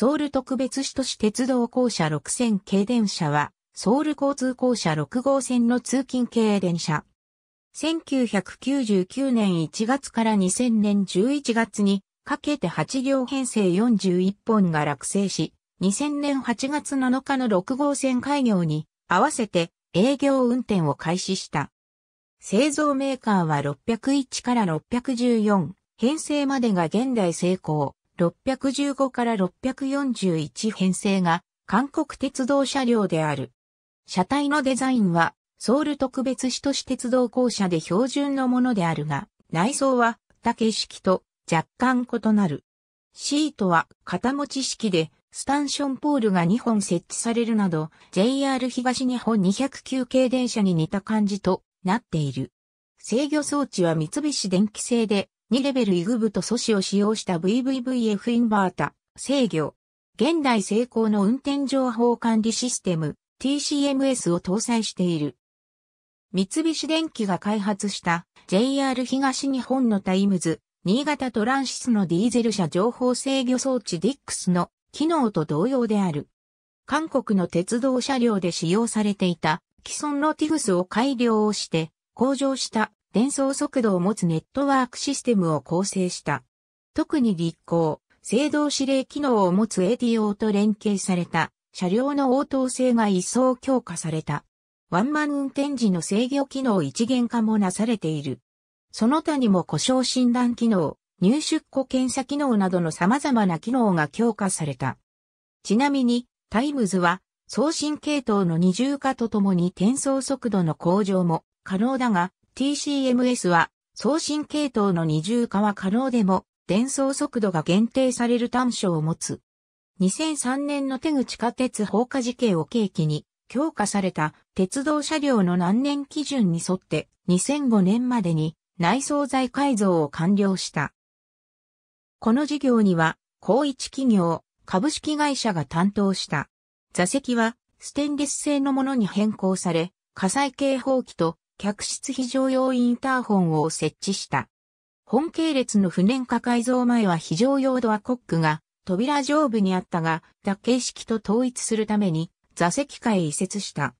ソウル特別市都市鉄道公社6000系電車は、ソウル交通公社6号線の通勤系電車。1999年1月から2000年11月にかけて8両編成41本が落成し、2000年8月7日の6号線開業に合わせて営業運転を開始した。製造メーカーは601から614、編成までが現代成功。615から641編成が韓国鉄道車両である。車体のデザインはソウル特別市都市鉄道公社で標準のものであるが、内装は竹式と若干異なる。シートは片持ち式でスタンションポールが2本設置されるなど JR 東日本209系電車に似た感じとなっている。制御装置は三菱電機製で2レベルイグ部と素子を使用した VVVF インバータ、制御。現代成功の運転情報管理システム TCMS を搭載している。三菱電機が開発した JR 東日本のタイムズ、新潟トランシスのディーゼル車情報制御装置 DIX の機能と同様である。韓国の鉄道車両で使用されていた既存のティグスを改良をして向上した伝送速度を持つネットワークシステムを構成した。特に立行、制動指令機能を持つ ATO と連携された車両の応答性が一層強化された。ワンマン運転時の制御機能一元化もなされている。その他にも故障診断機能、入出庫検査機能などの様々な機能が強化された。ちなみに、タイムズは送信系統の二重化とともに転送速度の向上も可能だが、TCMS は送信系統の二重化は可能でも伝送速度が限定される端緒を持つ。2003年の手口下鉄放火事件を契機に強化された鉄道車両の難年基準に沿って2005年までに内装材改造を完了した。この事業には、高一企業、株式会社が担当した。座席はステンレス製のものに変更され、火災警報器と客室非常用インターホンを設置した。本系列の不燃化改造前は非常用ドアコックが扉上部にあったが、脱形式と統一するために座席下へ移設した。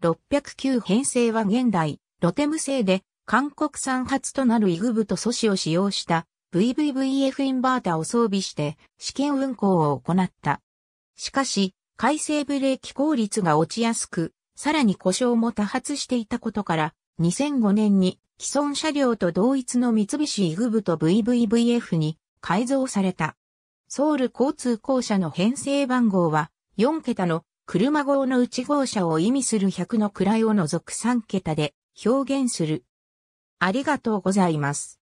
609編成は現代、ロテム製で韓国産発となるイグブと素子を使用した VVVF インバータを装備して試験運行を行った。しかし、回生ブレーキ効率が落ちやすく、さらに故障も多発していたことから、2005年に既存車両と同一の三菱イグブと VVVF に改造された。ソウル交通公社の編成番号は4桁の車号の内号車を意味する100の位を除く3桁で表現する。ありがとうございます。